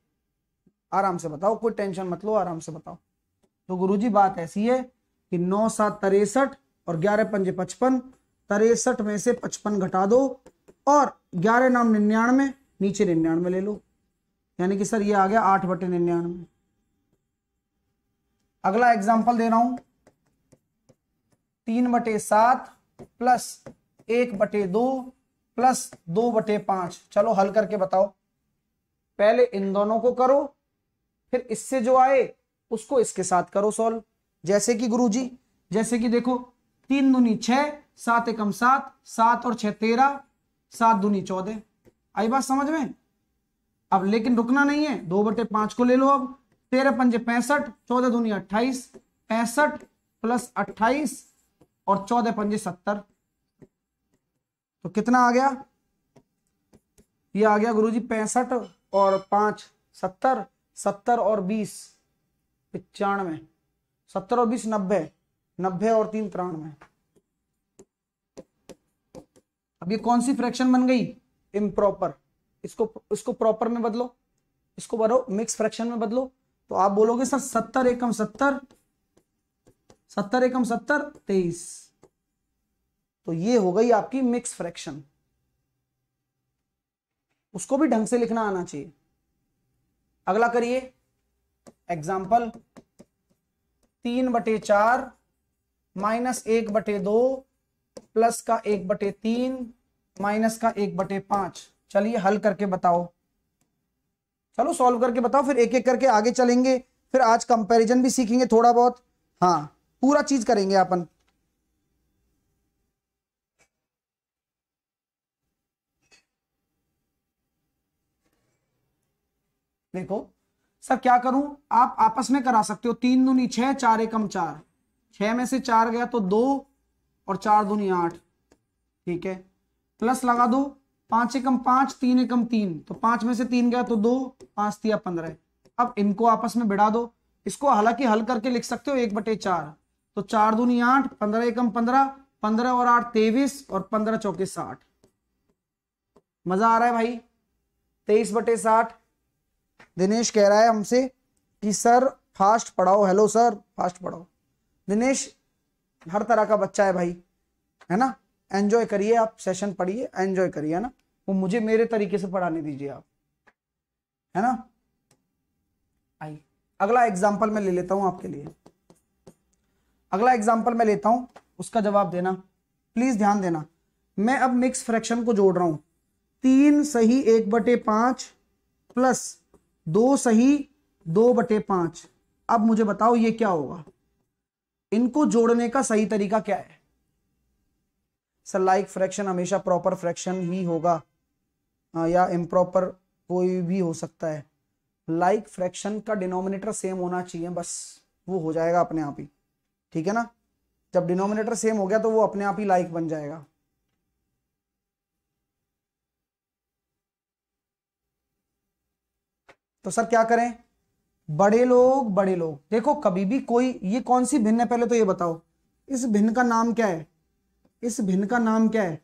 आराम से बताओ कोई टेंशन मत लो आराम से बताओ तो गुरुजी बात ऐसी है कि नौ सात तिरसठ और ग्यारह पंजे पचपन तिरसठ में से पचपन घटा दो और ग्यारह नाम निन्यानवे नीचे निन्यानवे ले लो यानी कि सर ये आ गया आठ बटे निन्यानवे अगला एग्जाम्पल दे रहा हूं तीन बटे सात प्लस एक बटे दो प्लस दो बटे पांच चलो हल करके बताओ पहले इन दोनों को करो फिर इससे जो आए उसको इसके साथ करो सॉल्व जैसे कि गुरुजी जैसे कि देखो तीन दुनी छह सात एकम सात सात और छह तेरह सात दुनी चौदह आई बात समझ में अब लेकिन रुकना नहीं है दो बटे पांच को ले लो अब तेरह पंजे पैंसठ चौदह दुनी अट्ठाईस पैंसठ प्लस अट्ठाईस और चौदह पंजे सत्तर तो कितना आ गया ये आ गया गुरुजी पैंसठ और पाँच सत्तर सत्तर और बीस पचानवे सत्तर और बीस नब्बे नब्बे और तीन तिरानवे अब ये कौन सी फ्रैक्शन बन गई इम्प्रॉपर इसको इसको प्रॉपर में बदलो इसको बदलो मिक्स फ्रैक्शन में बदलो तो आप बोलोगे सर सत्तर एकम सत्तर सत्तर एकम सत्तर तेईस तो ये हो गई आपकी मिक्स फ्रैक्शन उसको भी ढंग से लिखना आना चाहिए अगला करिए एग्जाम्पल तीन बटे चार माइनस एक बटे दो प्लस का एक बटे तीन माइनस का एक बटे पांच चलिए हल करके बताओ चलो सॉल्व करके बताओ फिर एक एक करके आगे चलेंगे फिर आज कंपैरिजन भी सीखेंगे थोड़ा बहुत हाँ पूरा चीज करेंगे अपन देखो सर क्या करूं आप आपस में करा सकते हो तीन दूनी छह चार एकम चार छह में से चार गया तो दो और चार दूनी आठ ठीक है प्लस लगा दो पांच एकम पांच तीन एकम तीन तो पांच में से तीन गया तो दो पांच तिया पंद्रह अब इनको आपस में बिड़ा दो इसको हालांकि हल करके लिख सकते हो एक बटे चार तो चार दूनी आठ पंद्रह एकम पंद्रह पंद्रह और आठ तेईस और पंद्रह चौके साठ मजा आ रहा है भाई तेईस बटे साठ दिनेश कह रहा है हमसे कि सर फास्ट पढ़ाओ हेलो सर फास्ट पढ़ाओ दिनेश हर तरह का बच्चा है भाई है ना एंजॉय करिए आप सेशन पढ़िए एंजॉय करिए है ना वो मुझे मेरे तरीके से पढ़ाने दीजिए आप है ना आई अगला एग्जाम्पल मैं ले लेता हूं आपके लिए अगला एग्जाम्पल मैं लेता हूं उसका जवाब देना प्लीज ध्यान देना मैं अब मिक्स फ्रैक्शन को जोड़ रहा हूं तीन सही एक बटे पांच प्लस दो सही दो बटे पांच अब मुझे बताओ ये क्या होगा इनको जोड़ने का सही तरीका क्या है सर लाइक फ्रैक्शन हमेशा प्रॉपर फ्रैक्शन ही होगा आ, या इम्प्रॉपर कोई भी हो सकता है लाइक like फ्रैक्शन का डिनोमिनेटर सेम होना चाहिए बस वो हो जाएगा अपने आप ही ठीक है ना जब डिनोमिनेटर सेम हो गया तो वो अपने आप ही लाइक like बन जाएगा तो सर क्या करें बड़े लोग बड़े लोग देखो कभी भी कोई ये कौन सी भिन्न है पहले तो ये बताओ इस भिन्न का नाम क्या है इस भिन्न का नाम क्या है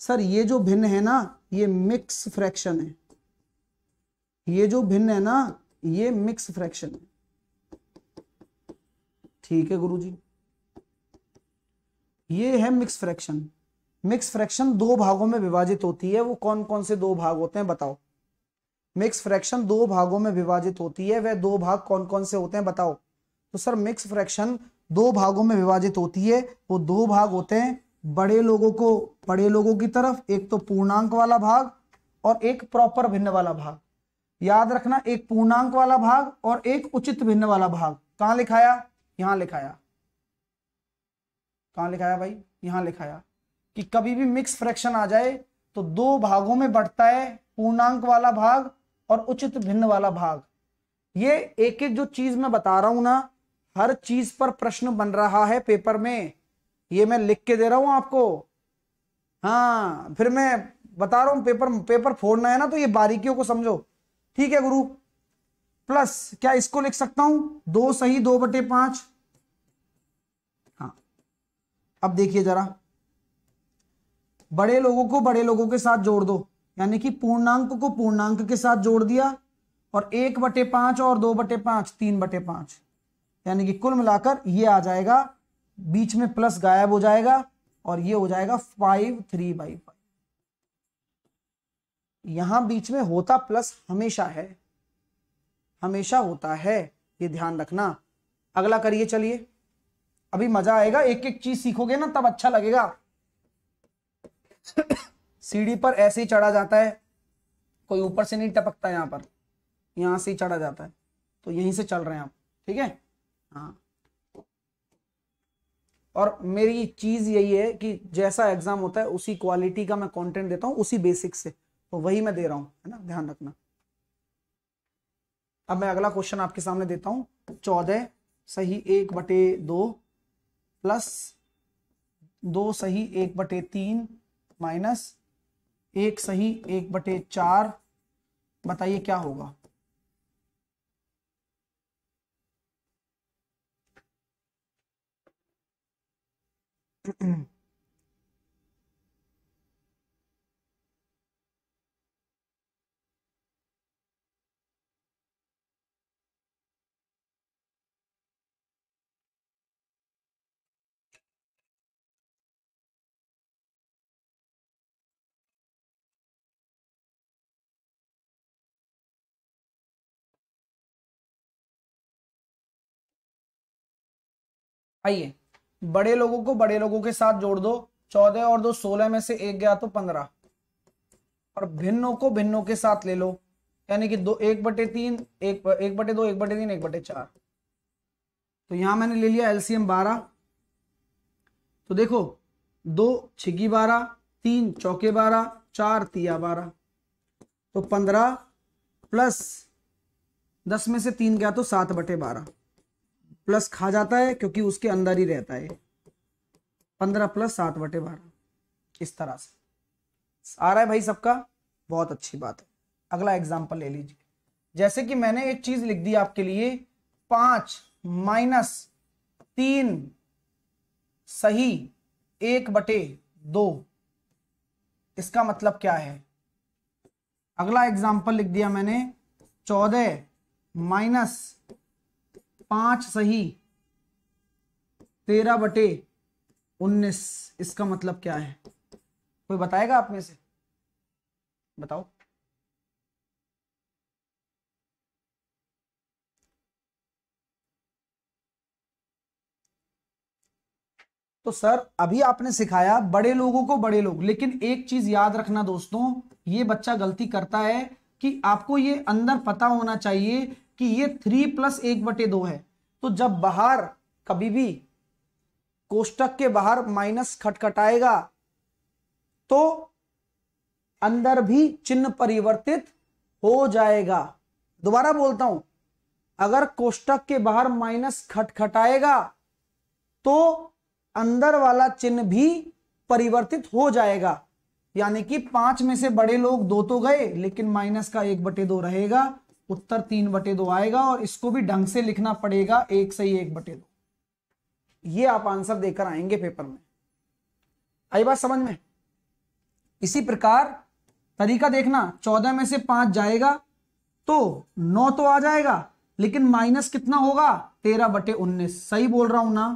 सर ये जो भिन्न है ना ये मिक्स फ्रैक्शन है ये जो भिन्न है ना ये मिक्स फ्रैक्शन है ठीक है गुरुजी ये है मिक्स फ्रैक्शन मिक्स फ्रैक्शन दो भागों में विभाजित होती है वो कौन कौन से दो भाग होते हैं बताओ मिक्स फ्रैक्शन दो भागों में विभाजित होती है वह दो भाग कौन कौन से होते हैं बताओ तो सर मिक्स फ्रैक्शन दो भागों में विभाजित होती है वो दो भाग होते हैं बड़े लोगों को बड़े लोगों की तरफ एक तो पूर्णांक वाला भाग और एक प्रॉपर भिन्न वाला भाग याद रखना एक पूर्णांक वाला भाग और एक उचित भिन्न वाला भाग कहां लिखाया यहां लिखाया कहां लिखाया भाई यहां लिखाया कि कभी भी मिक्स फ्रैक्शन आ जाए तो दो भागों में बढ़ता है पूर्णांक वाला भाग और उचित भिन्न वाला भाग ये एक एक जो चीज मैं बता रहा हूं ना हर चीज पर प्रश्न बन रहा है पेपर में ये मैं लिख के दे रहा हूं आपको हाँ फिर मैं बता रहा हूं पेपर पेपर फोड़ना है ना तो ये बारीकियों को समझो ठीक है गुरु प्लस क्या इसको लिख सकता हूं दो सही दो बटे पांच हाँ अब देखिए जरा बड़े लोगों को बड़े लोगों के साथ जोड़ दो यानी कि पूर्णांक को पूर्णांक के साथ जोड़ दिया और एक बटे पांच और दो बटे पांच तीन बटे पांच यानी कि कुल मिलाकर ये आ जाएगा बीच में प्लस गायब हो जाएगा और ये हो जाएगा फाइव थ्री बाई फाइव यहां बीच में होता प्लस हमेशा है हमेशा होता है ये ध्यान रखना अगला करिए चलिए अभी मजा आएगा एक एक चीज सीखोगे ना तब अच्छा लगेगा सीढ़ी पर ऐसे ही चढ़ा जाता है कोई ऊपर से नहीं टपकता यहाँ पर यहां से ही चढ़ा जाता है तो यहीं से चल रहे हैं आप ठीक है हाँ और मेरी चीज यही है कि जैसा एग्जाम होता है उसी क्वालिटी का मैं कंटेंट देता हूँ उसी बेसिक से तो वही मैं दे रहा हूं है ना ध्यान रखना अब मैं अगला क्वेश्चन आपके सामने देता हूं चौदह सही एक बटे दो प्लस दो सही एक बटे तीन माइनस एक सही एक बटे चार बताइए क्या होगा आइए बड़े लोगों को बड़े लोगों के साथ जोड़ दो चौदह और दो सोलह में से एक गया तो पंद्रह और भिन्नों को भिन्नों के साथ ले लो यानी कि दो एक बटे तीन एक, एक बटे दो एक बटे तीन एक बटे चार तो यहां मैंने ले लिया एलसीएम बारह तो देखो दो छिगी बारह तीन चौके बारह चार तिया बारह तो पंद्रह प्लस दस में से तीन गया तो सात बटे बारह प्लस खा जाता है क्योंकि उसके अंदर ही रहता है पंद्रह प्लस सात बटे बारह इस तरह से आ रहा है भाई सबका बहुत अच्छी बात है अगला एग्जाम्पल ले लीजिए जैसे कि मैंने एक चीज लिख दी आपके लिए पांच माइनस तीन सही एक बटे दो इसका मतलब क्या है अगला एग्जाम्पल लिख दिया मैंने चौदह माइनस पांच सही तेरह बटे उन्नीस इसका मतलब क्या है कोई बताएगा आप में से बताओ तो सर अभी आपने सिखाया बड़े लोगों को बड़े लोग लेकिन एक चीज याद रखना दोस्तों ये बच्चा गलती करता है कि आपको ये अंदर पता होना चाहिए कि ये थ्री प्लस एक बटे दो है तो जब बाहर कभी भी कोष्टक के बाहर माइनस खटखटाएगा तो अंदर भी चिन्ह परिवर्तित हो जाएगा दोबारा बोलता हूं अगर कोष्टक के बाहर माइनस खटखटाएगा तो अंदर वाला चिन्ह भी परिवर्तित हो जाएगा यानी कि पांच में से बड़े लोग दो तो गए लेकिन माइनस का एक बटे दो रहेगा उत्तर तीन बटे दो आएगा और इसको भी ढंग से लिखना पड़ेगा एक से ही एक बटे दो ये आप आंसर देकर आएंगे पेपर में आई बात समझ में इसी प्रकार तरीका देखना चौदह में से पांच जाएगा तो नौ तो आ जाएगा लेकिन माइनस कितना होगा तेरह बटे उन्नीस सही बोल रहा हूं ना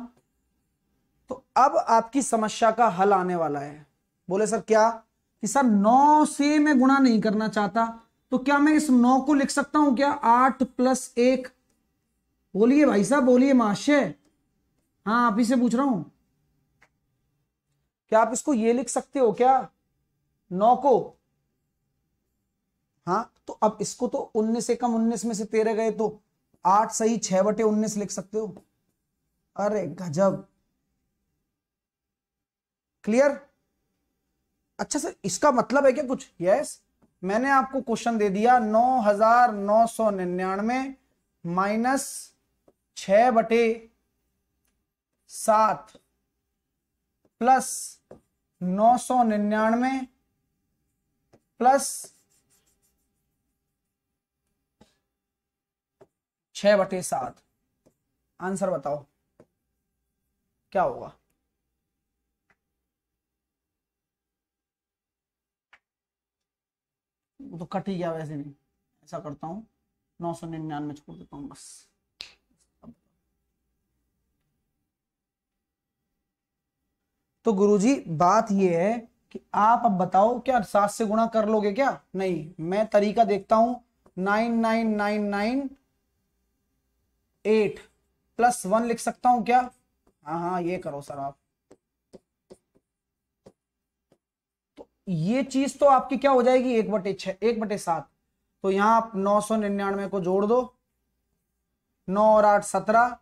तो अब आपकी समस्या का हल आने वाला है बोले सर क्या कि सर नौ से मैं गुणा नहीं करना चाहता तो क्या मैं इस नौ को लिख सकता हूं क्या आठ प्लस एक बोलिए भाई साहब बोलिए माशे हाँ आप ही से पूछ रहा हूं क्या आप इसको ये लिख सकते हो क्या नौ को हाँ तो अब इसको तो उन्नीस से कम उन्नीस में से तेरह गए तो आठ सही छह बटे उन्नीस लिख सकते हो अरे गजब क्लियर अच्छा सर इसका मतलब है क्या कुछ यस yes? मैंने आपको क्वेश्चन दे दिया नौ हजार नौ सौ निन्यानवे माइनस छ बटे सात प्लस नौ सौ निन्यानवे प्लस छ बटे सात आंसर बताओ क्या होगा वो तो कट ही गया वैसे भी ऐसा करता हूँ नौ सौ निन्यानवे छोड़ देता हूँ बस तो गुरुजी बात यह है कि आप अब बताओ क्या सात से गुणा कर लोगे क्या नहीं मैं तरीका देखता हूं nine nine nine nine eight plus one लिख सकता हूं क्या हाँ हाँ ये करो सर आप ये चीज तो आपकी क्या हो जाएगी एक बटे छ एक बटे सात तो यहां आप नौ सौ निन्यानवे को जोड़ दो नौ और आठ सत्रह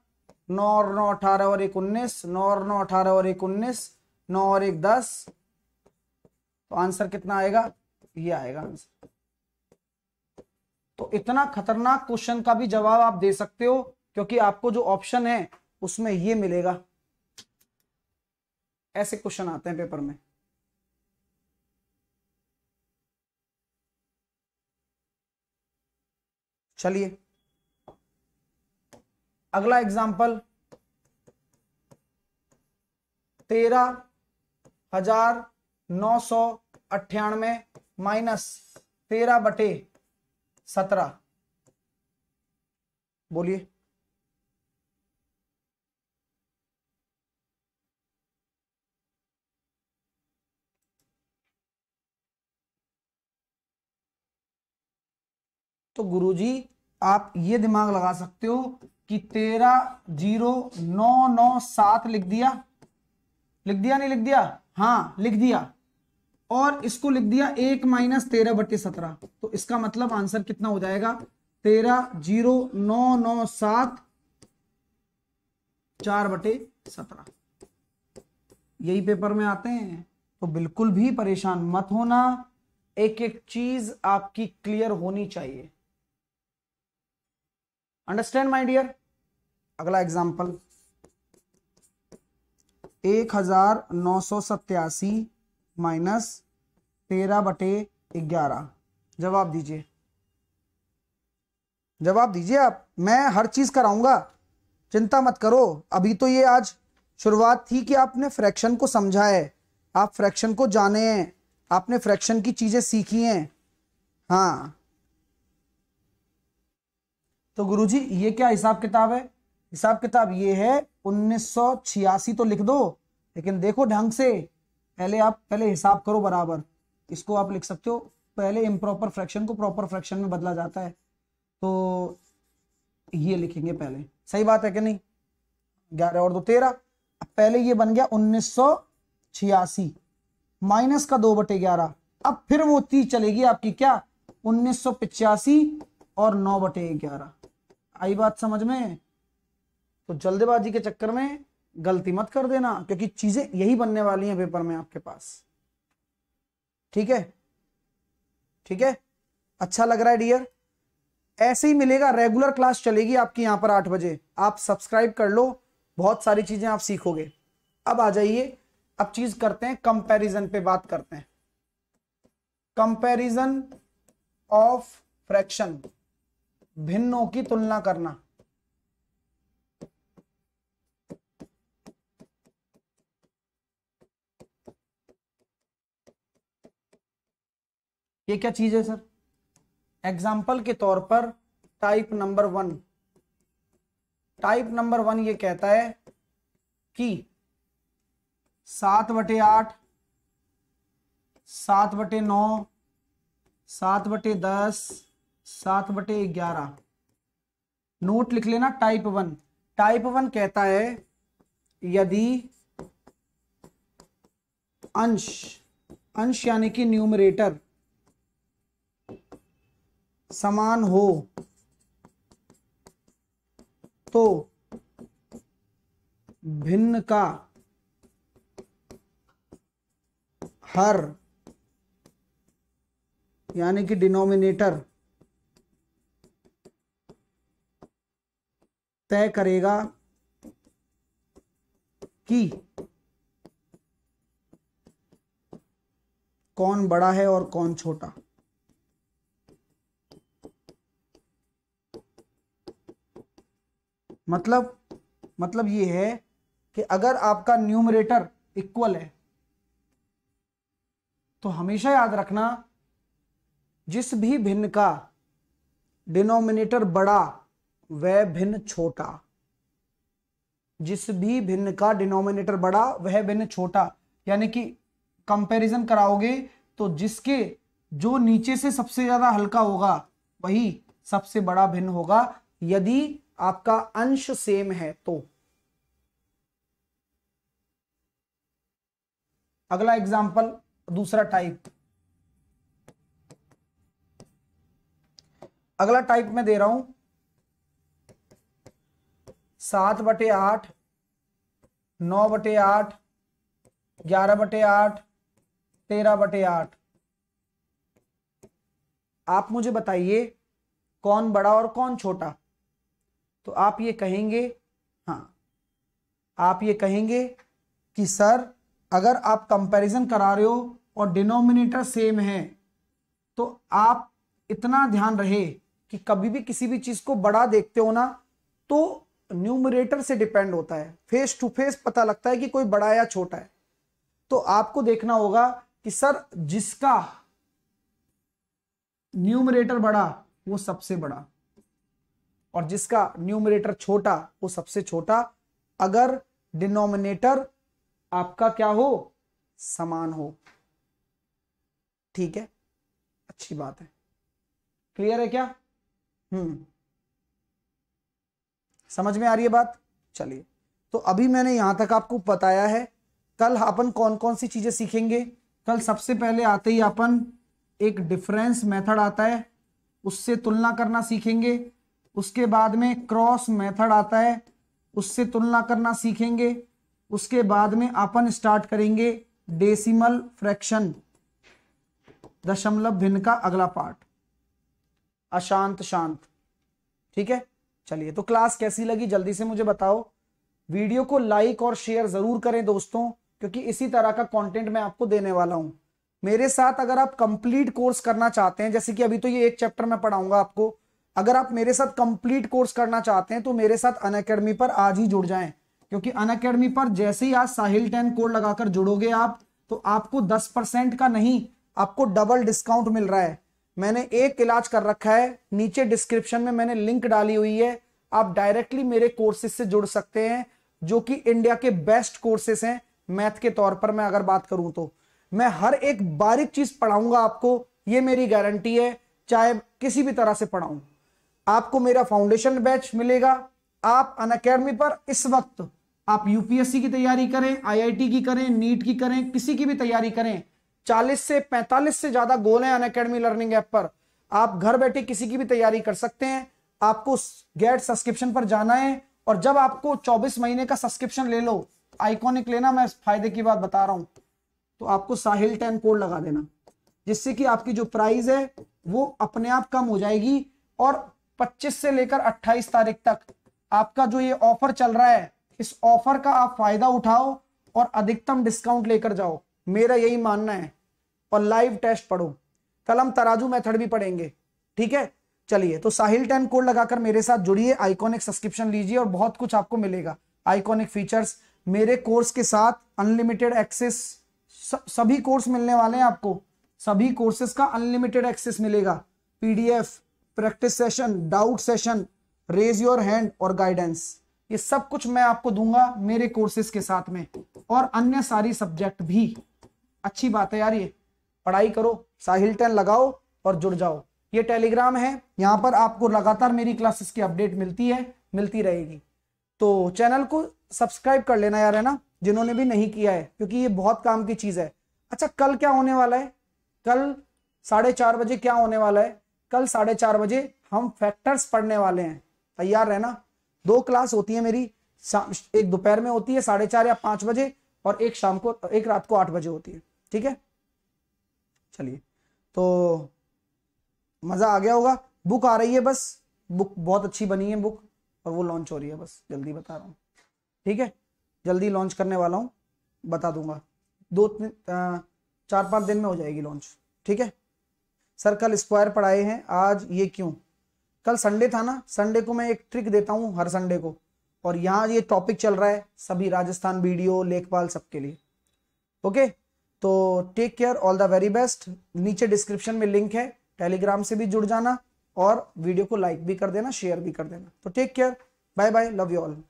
नौ और नौ अठारह और एक उन्नीस नौ और नौ अठारह और एक उन्नीस नौ और एक दस तो आंसर कितना आएगा ये आएगा आंसर तो इतना खतरनाक क्वेश्चन का भी जवाब आप दे सकते हो क्योंकि आपको जो ऑप्शन है उसमें ये मिलेगा ऐसे क्वेश्चन आते हैं पेपर में चलिए अगला एग्जाम्पल तेरह हजार नौ सौ अट्ठानवे माइनस तेरह बटे सत्रह बोलिए तो गुरुजी आप ये दिमाग लगा सकते हो कि तेरह जीरो नौ नौ सात लिख दिया लिख दिया नहीं लिख दिया हाँ लिख दिया और इसको लिख दिया एक माइनस तेरह बटे सत्रह तो इसका मतलब आंसर कितना हो जाएगा तेरह जीरो नौ नौ सात चार बटे सत्रह यही पेपर में आते हैं तो बिल्कुल भी परेशान मत होना एक एक चीज आपकी क्लियर होनी चाहिए अंडरस्टैंड माय डियर अगला एग्जांपल एक हजार नौ सौ सत्यासी माइनस तेरह बटे ग्यारह जवाब दीजिए जवाब दीजिए आप मैं हर चीज कराऊंगा चिंता मत करो अभी तो ये आज शुरुआत थी कि आपने फ्रैक्शन को समझा है आप फ्रैक्शन को जाने हैं आपने फ्रैक्शन की चीजें सीखी हैं हाँ तो गुरुजी ये क्या हिसाब किताब है हिसाब किताब ये है 1986 तो लिख दो लेकिन देखो ढंग से पहले आप पहले हिसाब करो बराबर इसको आप लिख सकते हो पहले इम्प्रॉपर फ्रैक्शन को प्रॉपर फ्रैक्शन में बदला जाता है तो ये लिखेंगे पहले सही बात है कि नहीं ग्यारह और दो तेरह पहले ये बन गया उन्नीस सौ छियासी माइनस का दो बटे ग्यारह अब फिर वो तीस चलेगी आपकी क्या उन्नीस सौ पिचासी और नौ बटे ग्यारह आई बात समझ में तो जल्दबाजी के चक्कर में गलती मत कर देना क्योंकि चीजें यही बनने वाली हैं पेपर में आपके पास ठीक है ठीक है अच्छा लग रहा है डियर ऐसे ही मिलेगा रेगुलर क्लास चलेगी आपकी यहां पर आठ बजे आप सब्सक्राइब कर लो बहुत सारी चीजें आप सीखोगे अब आ जाइए अब चीज करते हैं कंपैरिजन पे बात करते हैं कंपैरिजन ऑफ फ्रैक्शन भिन्नों की तुलना करना ये क्या चीज है सर एग्जाम्पल के तौर पर type number one type number one ये कहता है कि सात बटे आठ सात बटे नौ सात बटे दस सात बटे ग्यारह नोट लिख लेना टाइप वन टाइप वन कहता है यदि अंश अंश यानी कि न्यूमरेटर समान हो तो भिन्न का हर यानी कि डिनोमिनेटर तय करेगा कि कौन बड़ा है और कौन छोटा मतलब मतलब ये है कि अगर आपका न्यूमरेटर इक्वल है तो हमेशा याद रखना जिस भी भिन्न का डिनोमिनेटर बड़ा वह भिन्न छोटा जिस भी भिन्न का डिनोमिनेटर बड़ा वह भिन्न छोटा यानी कि कंपैरिजन कराओगे तो जिसके जो नीचे से सबसे ज्यादा हल्का होगा वही सबसे बड़ा भिन्न होगा यदि आपका अंश सेम है तो अगला एग्जाम्पल दूसरा टाइप अगला टाइप में दे रहा हूं सात बटे आठ नौ बटे आठ ग्यारह बटे आठ तेरह बटे आठ आप मुझे बताइए कौन बड़ा और कौन छोटा तो आप ये कहेंगे हाँ आप ये कहेंगे कि सर अगर आप कंपैरिजन करा रहे हो और डिनोमिनेटर सेम है तो आप इतना ध्यान रहे कि कभी भी किसी भी चीज़ को बड़ा देखते हो ना तो न्यूमरेटर से डिपेंड होता है फेस टू फेस पता लगता है कि कोई बड़ा या छोटा है तो आपको देखना होगा कि सर जिसका न्यूमरेटर बड़ा वो सबसे बड़ा और जिसका न्यूमरेटर छोटा वो सबसे छोटा अगर डिनोमिनेटर आपका क्या हो समान हो ठीक है अच्छी बात है क्लियर है क्या हम्म समझ में आ रही है बात चलिए तो अभी मैंने यहां तक आपको बताया है कल अपन कौन कौन सी चीजें सीखेंगे कल सबसे पहले आते ही अपन एक डिफरेंस मेथड आता है उससे तुलना करना सीखेंगे उसके बाद में क्रॉस मेथड आता है उससे तुलना करना सीखेंगे उसके बाद में अपन स्टार्ट करेंगे डेसिमल फ्रैक्शन दशमलव भिन्न का अगला पार्ट अशांत शांत ठीक है चलिए तो क्लास कैसी लगी जल्दी से मुझे बताओ वीडियो को लाइक और शेयर जरूर करें दोस्तों क्योंकि इसी तरह का कंटेंट मैं आपको देने वाला हूं मेरे साथ अगर आप कंप्लीट कोर्स करना चाहते हैं जैसे कि अभी तो ये एक चैप्टर में पढ़ाऊंगा आपको अगर आप मेरे साथ कंप्लीट कोर्स करना चाहते हैं तो मेरे साथ अन अकेडमी पर आज ही जुड़ जाए क्योंकि अन अकेडमी पर जैसे ही आज साहिल टेन कोड लगाकर जुड़ोगे आप तो आपको दस परसेंट का नहीं आपको डबल डिस्काउंट मिल रहा है मैंने एक इलाज कर रखा है नीचे डिस्क्रिप्शन में मैंने लिंक डाली हुई है आप डायरेक्टली मेरे कोर्सेज से जुड़ सकते हैं जो कि इंडिया के बेस्ट कोर्सेस हैं मैथ के तौर पर मैं अगर बात करूं तो मैं हर एक बारीक चीज पढ़ाऊंगा आपको ये मेरी गारंटी है चाहे किसी भी तरह से पढ़ाऊं आपको मेरा फाउंडेशन बैच मिलेगा आप अन अकेडमी पर इस वक्त आप यूपीएससी की तैयारी करें आईआईटी की करें नीट की करें किसी की भी तैयारी करें 40 से 45 से ज्यादा गोल है अन अकेडमी लर्निंग ऐप पर आप घर बैठे किसी की भी तैयारी कर सकते हैं आपको गेट सब्सक्रिप्शन पर जाना है और जब आपको 24 महीने का सब्सक्रिप्शन ले लो आइकॉनिक लेना मैं फायदे की बात बता रहा हूं तो आपको साहिल टेन कोड लगा देना जिससे कि आपकी जो प्राइस है वो अपने आप कम हो जाएगी और 25 से लेकर 28 तारीख तक आपका जो ये ऑफर चल रहा है इस ऑफर का आप फायदा उठाओ और अधिकतम डिस्काउंट लेकर जाओ मेरा यही मानना है और लाइव टेस्ट पढ़ो कल हम तराजू मेथड भी पढ़ेंगे ठीक है चलिए तो साहिल टेन कोड लगाकर मेरे साथ जुड़िए आइकॉनिक सब्सक्रिप्शन लीजिए और बहुत कुछ आपको मिलेगा आइकॉनिक फीचर्स मेरे कोर्स के साथ अनलिमिटेड एक्सेस सभी कोर्स मिलने वाले हैं आपको सभी कोर्सेज का अनलिमिटेड एक्सेस मिलेगा PDF practice session doubt session raise your hand और गाइडेंस ये सब कुछ मैं आपको दूंगा मेरे कोर्सेज के साथ में और अन्य सारी सब्जेक्ट भी अच्छी बात है यार ये पढ़ाई करो साहिल टेन लगाओ और जुड़ जाओ ये टेलीग्राम है यहाँ पर आपको लगातार मेरी क्लासेस की अपडेट मिलती है मिलती रहेगी तो चैनल को सब्सक्राइब कर लेना यार है ना जिन्होंने भी नहीं किया है क्योंकि ये बहुत काम की चीज़ है अच्छा कल क्या होने वाला है कल साढ़े चार बजे क्या होने वाला है कल साढ़े चार बजे हम फैक्टर्स पढ़ने वाले हैं तैयार रहना दो क्लास होती है मेरी एक दोपहर में होती है साढ़े चार या पांच बजे और एक शाम को एक रात को आठ बजे होती है ठीक है चलिए तो मज़ा आ गया होगा बुक आ रही है बस बुक बहुत अच्छी बनी है बुक और वो लॉन्च हो रही है बस जल्दी बता रहा हूँ ठीक है जल्दी लॉन्च करने वाला हूँ बता दूंगा दो तीन चार पांच दिन में हो जाएगी लॉन्च ठीक है सर कल स्क्वायर पढ़ाए हैं आज ये क्यों कल संडे था ना संडे को मैं एक ट्रिक देता हूँ हर संडे को और यहाँ ये टॉपिक चल रहा है सभी राजस्थान वीडियो लेखपाल सबके लिए ओके तो take care all the very best नीचे डिस्क्रिप्शन में लिंक है टेलीग्राम से भी जुड़ जाना और वीडियो को लाइक भी कर देना शेयर भी कर देना तो take care bye bye love you all